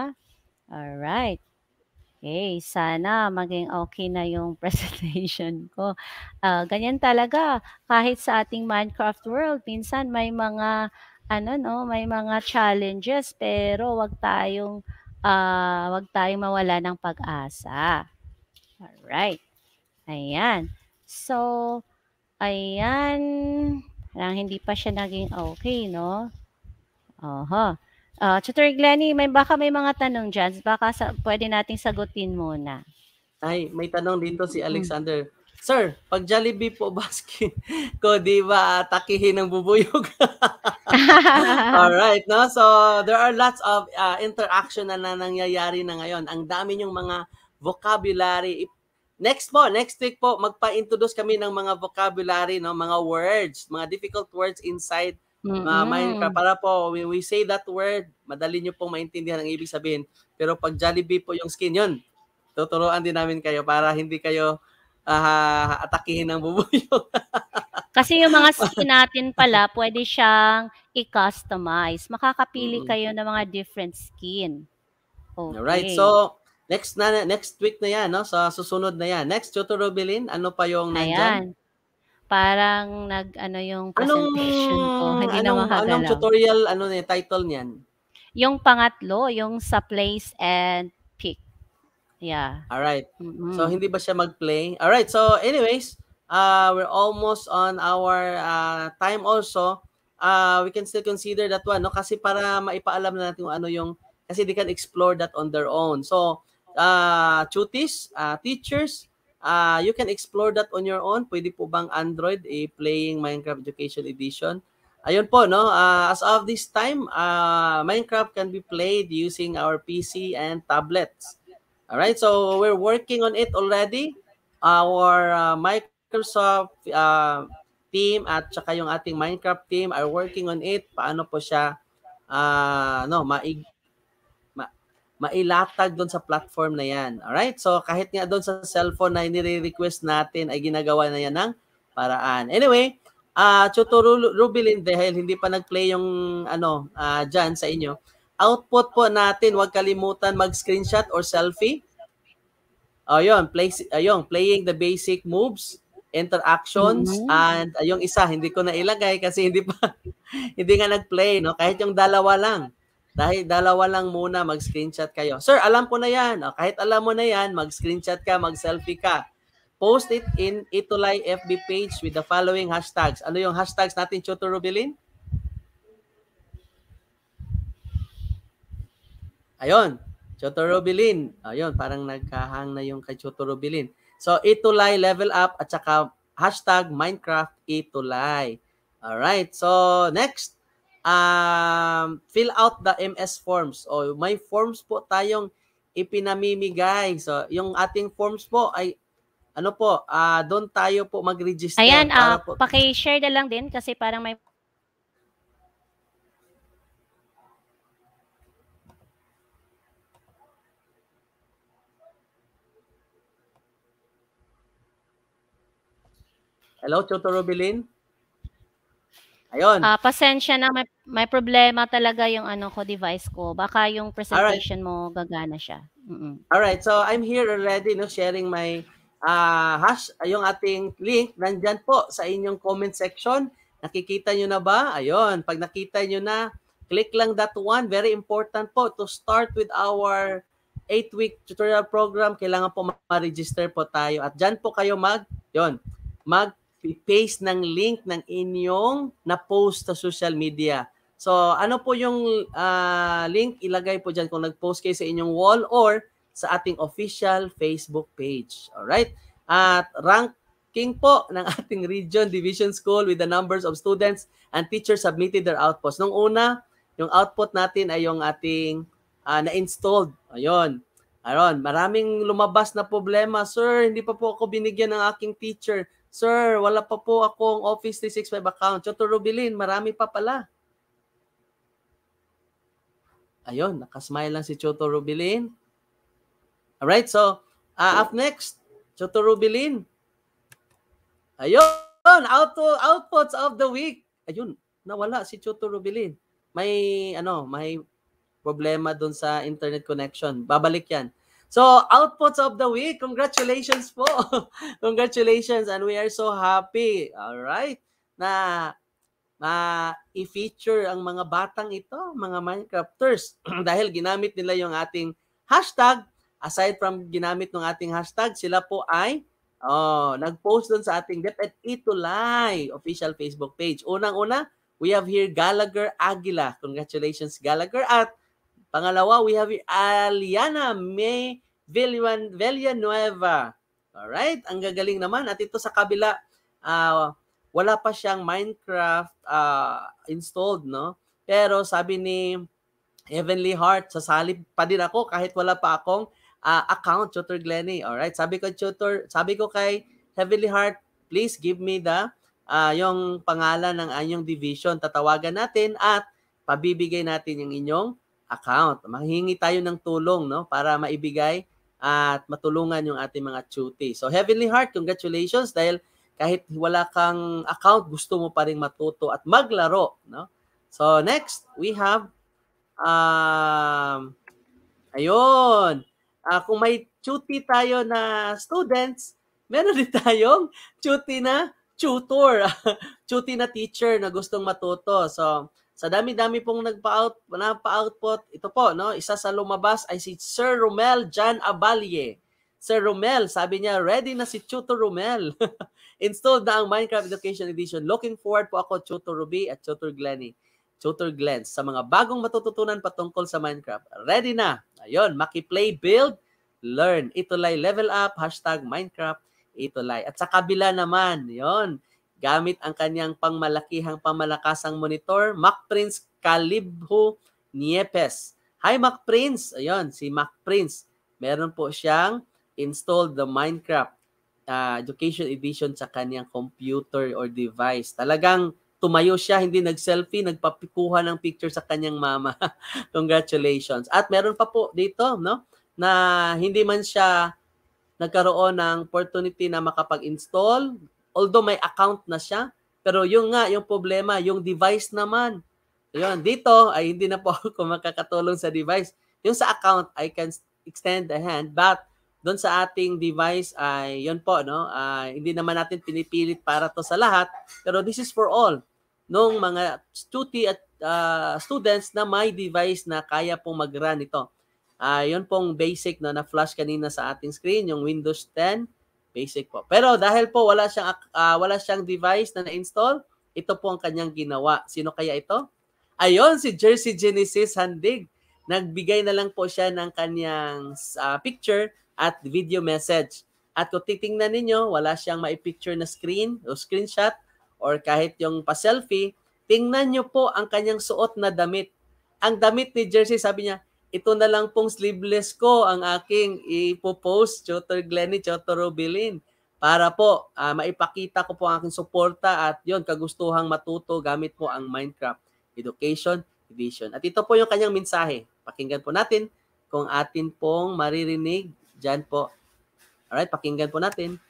All right. Okay, sana maging okay na yung (laughs) presentation ko. Uh, ganyan talaga, kahit sa ating Minecraft world, minsan may mga, ano no, may mga challenges, pero wag tayong, uh, wag tayong mawala ng pag-asa. Alright. Ayan. So, ayan. Parang hindi pa siya naging okay, no? Oho. Uh, ah, Tutor Glenny, may, baka may mga tanong dyan. Baka sa, pwede nating sagutin muna.
Ay, may tanong dito si hmm. Alexander. Mm. Sir, pag Jollibee po baskin (laughs) ko, di ba takihin ng bubuyog? (laughs) Alright, no? So, there are lots of uh, interaction na, na nangyayari na ngayon. Ang dami yung mga vocabulary. Next po, next week po, magpa-introduce kami ng mga vocabulary, no? mga words, mga difficult words inside Mm-hmm. Uh, mind, para po, when we say that word, madali nyo pong maintindihan ang ibig sabihin. Pero pag Jollibee po yung skin, yun, tuturuan din namin kayo para hindi kayo uh, atakihin ng bubuyog.
(laughs) Kasi yung mga skin natin pala, pwede siyang i-customize. Makakapili mm-hmm. kayo ng mga different skin.
Okay. Alright, so Next na next week na 'yan, no? Sa susunod na 'yan. Next tutor Robilin, ano pa yung nandiyan? Ayan.
Parang nag ano yung presentation anong, ko, hindi anong, na makagalaw. Anong tutorial
ano ni title niyan?
Yung pangatlo, yung sa place and pick.
Yeah. All right. Mm-hmm. So hindi ba siya mag-play? All right. So anyways, uh we're almost on our uh, time also. Uh, we can still consider that one no kasi para maipaalam na natin kung ano yung kasi they can explore that on their own. So, uh, ah, tutis, uh, ah, teachers, uh, you can explore that on your own. Pwede po bang Android i-playing Minecraft Education Edition? Ayun po, no? Uh, as of this time, uh, Minecraft can be played using our PC and tablets. All right, so we're working on it already. Our uh, Microsoft uh, team at saka yung ating Minecraft team are working on it. Paano po siya uh, no, maig mailatag doon sa platform na yan. Alright? So, kahit nga doon sa cellphone na nire-request natin, ay ginagawa na yan ng paraan. Anyway, uh, ah, Chuto Rubilin, dahil hindi pa nag-play yung ano, uh, dyan sa inyo, output po natin, huwag kalimutan mag-screenshot or selfie. Oh, yun, play, ayun, playing the basic moves, interactions, mm-hmm. and uh, isa, hindi ko na ilagay kasi hindi pa, (laughs) hindi nga nag-play, no? Kahit yung dalawa lang. Dahil dalawa lang muna, mag-screenshot kayo. Sir, alam po na yan. kahit alam mo na yan, mag-screenshot ka, mag-selfie ka. Post it in Itulay FB page with the following hashtags. Ano yung hashtags natin, Choto Rubilin? Ayun, Choto Rubilin. Ayun, parang nagkahang na yung kay Choto Rubilin. So, Itulay Level Up at saka hashtag Minecraft Itulay. Alright, so next um, fill out the MS forms. O may forms po tayong ipinamimigay. So, yung ating forms po ay ano po, uh, doon tayo po mag-register. Ayan, uh, po.
paki-share na lang din kasi parang may
Hello, Choto Rubilin. Ayun. Uh,
pasensya na, may, may problema talaga yung ano ko, device ko. Baka yung presentation Alright. mo gagana siya. Mm-mm.
Alright, so I'm here already no, sharing my uh, hash, yung ating link. Nandyan po sa inyong comment section. Nakikita nyo na ba? Ayun, pag nakita nyo na, click lang that one. Very important po to start with our 8-week tutorial program. Kailangan po ma-register po tayo. At diyan po kayo mag, yon mag paste ng link ng inyong na-post sa social media. So, ano po yung uh, link? Ilagay po dyan kung nag-post kayo sa inyong wall or sa ating official Facebook page. Alright? At ranking po ng (laughs) ating region, division school with the numbers of students and teachers submitted their outputs. Nung una, yung output natin ay yung ating uh, na-installed. Ayun. Aron, maraming lumabas na problema. Sir, hindi pa po ako binigyan ng aking teacher. Sir, wala pa po akong Office 365 account. Choto Rubilin, marami pa pala. Ayun, nakasmile lang si Choto Rubilin. Alright, so uh, up next, Choto Rubilin. Ayun, auto, outputs of the week. Ayun, nawala si Choto Rubilin. May, ano, may problema doon sa internet connection. Babalik yan. So, outputs of the week. Congratulations po. (laughs) Congratulations. And we are so happy. All right. Na na i-feature ang mga batang ito, mga Minecrafters. (clears throat) Dahil ginamit nila yung ating hashtag. Aside from ginamit ng ating hashtag, sila po ay oh, nag-post doon sa ating DepEd Itulay official Facebook page. Unang-una, we have here Gallagher Aguila. Congratulations, Gallagher. At Pangalawa, we have Aliana May Villan Villanueva. right, ang gagaling naman. At ito sa kabila, uh, wala pa siyang Minecraft uh, installed, no? Pero sabi ni Heavenly Heart, sasali pa din ako kahit wala pa akong uh, account, Tutor Glenny. right, sabi ko, Tutor, sabi ko kay Heavenly Heart, please give me the uh, yung pangalan ng anyong division. Tatawagan natin at pabibigay natin yung inyong account. Mahingi tayo ng tulong no para maibigay at matulungan yung ating mga chuti. So Heavenly Heart, congratulations dahil kahit wala kang account, gusto mo pa rin matuto at maglaro. No? So next, we have, um, ayun, uh, kung may chuti tayo na students, meron din tayong chuti na tutor, (laughs) chuti na teacher na gustong matuto. So sa dami-dami pong nagpa-out, napa-output, ito po, no, isa sa lumabas ay si Sir Romel Jan Abalie. Sir Romel, sabi niya, ready na si Tutor Romel. (laughs) Installed na ang Minecraft Education Edition. Looking forward po ako, Tutor Ruby at Tutor Glenny. Tutor Glens sa mga bagong matututunan patungkol sa Minecraft. Ready na! Ayun, maki-play, build, learn. Ito Itulay, level up, hashtag Minecraft, itulay. At sa kabila naman, yon gamit ang kanyang pangmalakihang pamalakasang monitor, Mac Prince Calibho Niepes. Hi Mac Prince, ayun si Mac Prince. Meron po siyang installed the Minecraft uh, Education Edition sa kanyang computer or device. Talagang tumayo siya, hindi nag-selfie, nagpapikuha ng picture sa kanyang mama. (laughs) Congratulations. At meron pa po dito, no? Na hindi man siya nagkaroon ng opportunity na makapag-install, Although may account na siya, pero yung nga, yung problema, yung device naman. Yun, dito ay hindi na po (laughs) ako makakatulong sa device. Yung sa account, I can extend a hand, but doon sa ating device ay yun po no uh, hindi naman natin pinipilit para to sa lahat pero this is for all nung mga study at uh, students na may device na kaya pong mag-run ito uh, yun pong basic no, na flash kanina sa ating screen yung Windows 10 Basic po. Pero dahil po wala siyang uh, wala siyang device na na-install, ito po ang kanyang ginawa. Sino kaya ito? Ayon, si Jersey Genesis Handig. Nagbigay na lang po siya ng kanyang uh, picture at video message. At kung titingnan ninyo, wala siyang picture na screen o screenshot or kahit yung pa-selfie, tingnan nyo po ang kanyang suot na damit. Ang damit ni Jersey, sabi niya, ito na lang pong sleeveless ko ang aking ipopost, Chotor Glenny, Chotor Robilin, para po uh, maipakita ko po ang aking suporta at yon kagustuhang matuto gamit po ang Minecraft Education Edition. At ito po yung kanyang mensahe. Pakinggan po natin kung atin pong maririnig dyan po. Alright, pakinggan po natin.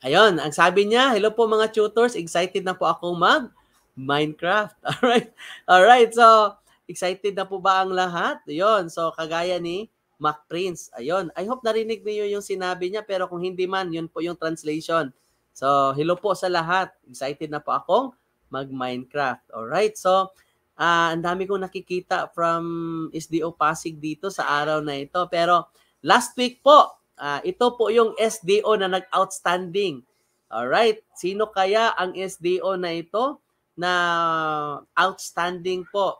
Ayon, ang sabi niya, hello po mga tutors, excited na po ako mag Minecraft. (laughs) All right. All right. So, excited na po ba ang lahat? 'Yon. So, kagaya ni Mac Prince. Ayun. I hope narinig niyo yung sinabi niya pero kung hindi man, 'yun po yung translation. So, hello po sa lahat. Excited na po akong mag-Minecraft. All right. So, uh, ang dami kong nakikita from SDO Pasig dito sa araw na ito. Pero last week po, uh, ito po yung SDO na nag-outstanding. All right. Sino kaya ang SDO na ito? na outstanding po.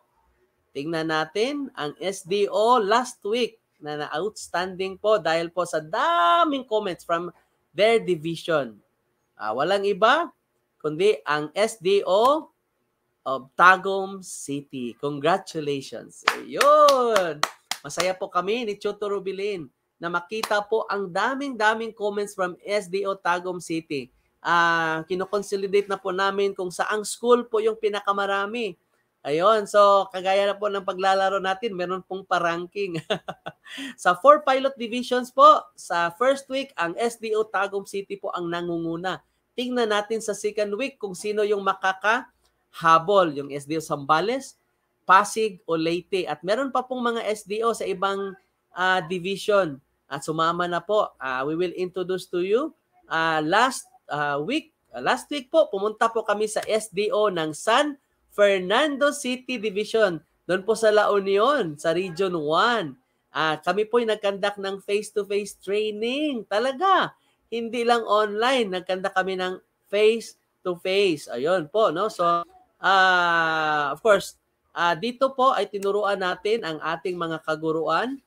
Tingnan natin ang SDO last week na, na outstanding po dahil po sa daming comments from their division. Uh, walang iba kundi ang SDO of Tagum City. Congratulations. Ayun. Masaya po kami ni Chuto Rubilin na makita po ang daming-daming comments from SDO Tagum City uh, kinoconsolidate na po namin kung saang school po yung pinakamarami. Ayun, so kagaya na po ng paglalaro natin, meron pong paranking. (laughs) sa four pilot divisions po, sa first week, ang SDO Tagum City po ang nangunguna. Tingnan natin sa second week kung sino yung makakahabol, yung SDO Sambales, Pasig o Leyte. At meron pa pong mga SDO sa ibang uh, division. At sumama na po, uh, we will introduce to you uh, last uh, week, uh, last week po, pumunta po kami sa SDO ng San Fernando City Division. Doon po sa La Union, sa Region 1. Uh, ah, kami po yung nagkandak ng face-to-face training. Talaga. Hindi lang online. Nagkanda kami ng face-to-face. Ayun po, no? So, uh, of course, uh, dito po ay tinuruan natin ang ating mga kaguruan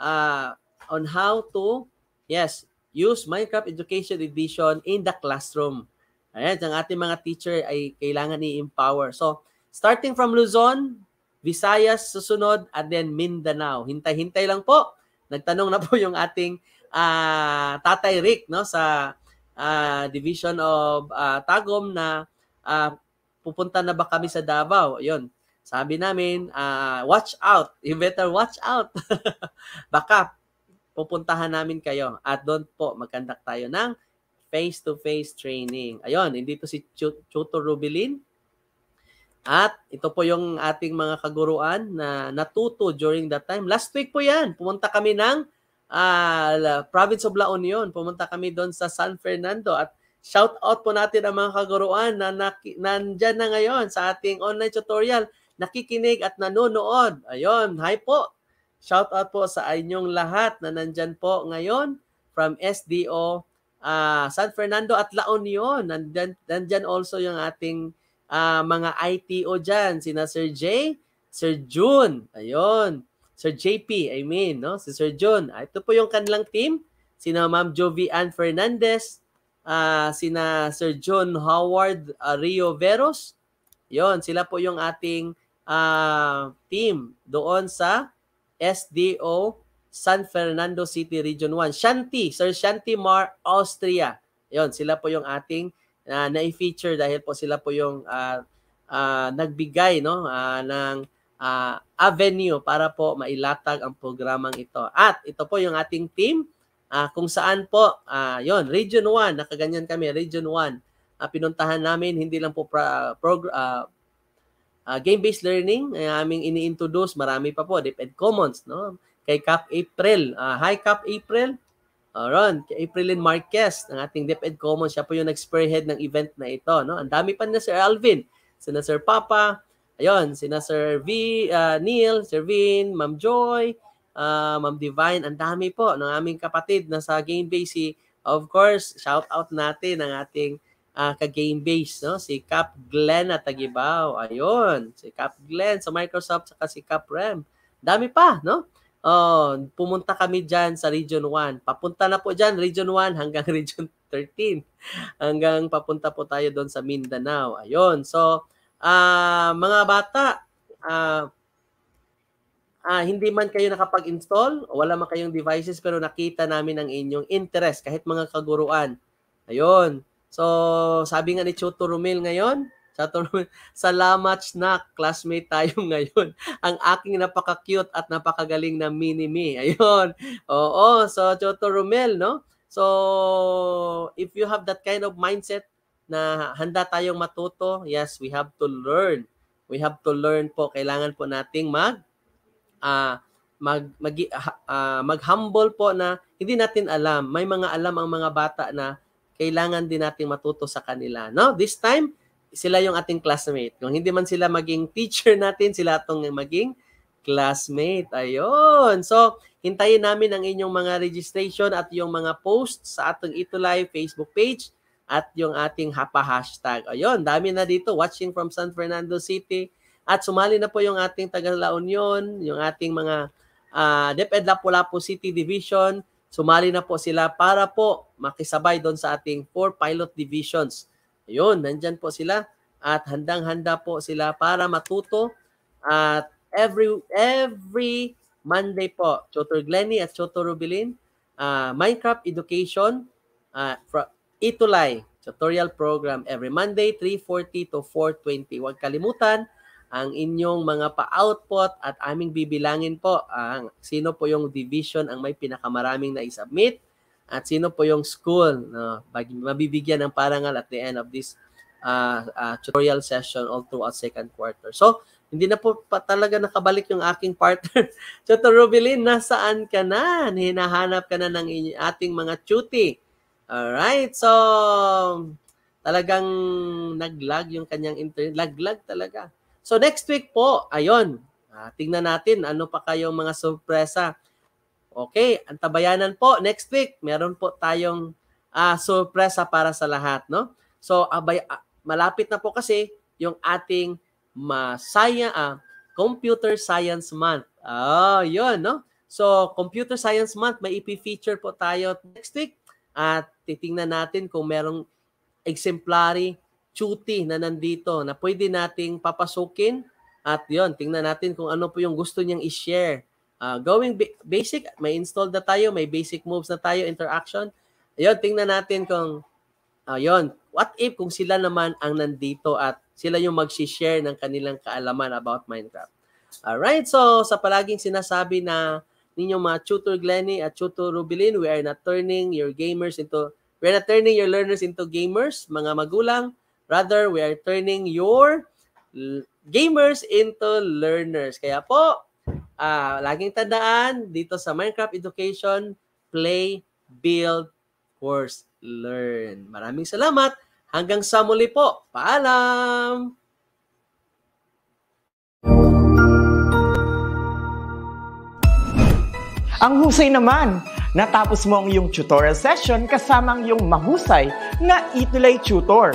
uh, on how to, yes, use Minecraft Education Edition in the classroom. Ayan, ang ating mga teacher ay kailangan i-empower. So, starting from Luzon, Visayas, susunod, at then Mindanao. Hintay-hintay lang po. Nagtanong na po (laughs) yung ating uh, Tatay Rick no, sa uh, Division of uh, Tagum na uh, pupunta na ba kami sa Davao? Yun. Sabi namin, uh, watch out. You better watch out. (laughs) Baka pupuntahan namin kayo. At doon po, mag-conduct tayo ng face-to-face training. Ayun, hindi to si Tutor Rubilin. At ito po yung ating mga kaguruan na natuto during that time. Last week po yan, pumunta kami ng uh, province of La Union. Pumunta kami doon sa San Fernando at shout out po natin ang mga kaguruan na naki- nandyan na ngayon sa ating online tutorial, nakikinig at nanonood. Ayun, hi po Shout out po sa inyong lahat na nandyan po ngayon from SDO uh, ah, San Fernando at La Union. Nandyan, nandyan also yung ating uh, mga ITO dyan. Sina Sir Jay, Sir June, ayun. Sir JP, I mean, no? si Sir June. Uh, ah, ito po yung kanilang team. Sina Ma'am Jovian Fernandez, uh, sina Sir John Howard uh, Rio Veros. Yon, sila po yung ating uh, team doon sa SDO San Fernando City Region 1. Shanti, Sir Shanti Mar, Austria. Yon, sila po yung ating uh, na-feature dahil po sila po yung uh, uh, nagbigay no uh, ng uh, avenue para po mailatag ang programang ito. At ito po yung ating team uh, kung saan po uh, yon, Region 1, nakaganyan kami, Region 1. Uh, pinuntahan namin hindi lang po pra, prog- uh, Uh, game-based learning, ay eh, aming ini-introduce, marami pa po, DepEd Commons, no? Kay Cap April, uh, hi Cap April, Ron, kay Aprilin Marquez, ang ating DepEd Commons, siya po yung nag-spearhead ng event na ito, no? Ang dami pa na Sir Alvin, sina Sir Papa, ayun, sina Sir V, uh, Neil, Sir Vin, Ma'am Joy, uh, Ma'am Divine, ang dami po ng aming kapatid na sa Game Base. Of course, shout out natin ang ating uh, ka-game base, no? Si Cap Glenn at Tagibaw. Ayun, si Cap Glenn sa Microsoft saka si Cap Rem. Dami pa, no? Oh, pumunta kami diyan sa Region 1. Papunta na po diyan Region 1 hanggang (laughs) Region 13. Hanggang papunta po tayo doon sa Mindanao. Ayun. So, uh, mga bata, uh, uh, hindi man kayo nakapag-install, wala man kayong devices pero nakita namin ang inyong interest kahit mga kaguruan. Ayun. So, sabi nga ni Chuto Romel ngayon, Chuto Romel, (laughs) salamat na classmate tayo (laughs) ngayon. Ang aking napaka-cute at napakagaling na mini me. (laughs) Ayun. Oo, so Chuto Romel, no? So, if you have that kind of mindset na handa tayong matuto, yes, we have to learn. We have to learn po. Kailangan po nating mag uh, mag mag uh, ah, ah, mag-humble po na hindi natin alam. May mga alam ang mga bata na kailangan din nating matuto sa kanila. No? This time, sila yung ating classmate. Kung hindi man sila maging teacher natin, sila itong maging classmate. Ayun. So, hintayin namin ang inyong mga registration at yung mga posts sa ating Ito Live Facebook page at yung ating Hapa hashtag. Ayun, dami na dito. Watching from San Fernando City. At sumali na po yung ating taga La Union, yung ating mga uh, DepEd Lapu-Lapu City Division, Sumali na po sila para po makisabay doon sa ating four pilot divisions. Ayun, nandyan po sila at handang-handa po sila para matuto at every every Monday po, Chotor Glenny at Chotor Rubilin, uh, Minecraft Education uh, from Itulay e tutorial program every Monday 3:40 to 4:20. Huwag kalimutan ang inyong mga pa-output at aming bibilangin po ang sino po yung division ang may pinakamaraming na isubmit at sino po yung school no, mabibigyan ng parangal at the end of this uh, uh, tutorial session all throughout second quarter. So, hindi na po pa talaga nakabalik yung aking partner. Chuto (laughs) Rubilin, nasaan ka na? Hinahanap ka na ng ating mga all right so talagang naglag yung kanyang internet. Laglag talaga. So next week po, ayun, ah, tingnan natin ano pa kayong mga sorpresa. Okay, antabayanan po next week. Meron po tayong ah, sorpresa para sa lahat, no? So abay, ah, malapit na po kasi yung ating masaya, ah, Computer Science Month. Oh, yun, no? So, Computer Science Month, may ipi-feature po tayo next week. At titingnan natin kung merong exemplary duty na nandito na pwede nating papasukin at yon tingnan natin kung ano po yung gusto niyang i-share. Uh, going basic, may installed na tayo, may basic moves na tayo, interaction. Ayun, tingnan natin kung ayun, uh, what if kung sila naman ang nandito at sila yung mag-share ng kanilang kaalaman about Minecraft. Alright, so sa palaging sinasabi na ninyong mga tutor Glenny at tutor Rubilin, we are not turning your gamers into, we are not turning your learners into gamers, mga magulang. Rather, we are turning your gamers into learners. Kaya po, uh, laging tandaan dito sa Minecraft Education, play, build, course, learn. Maraming salamat. Hanggang sa muli po. Paalam! Ang husay naman! Natapos mo ang iyong tutorial session kasama ang iyong mahusay na Itulay Tutor.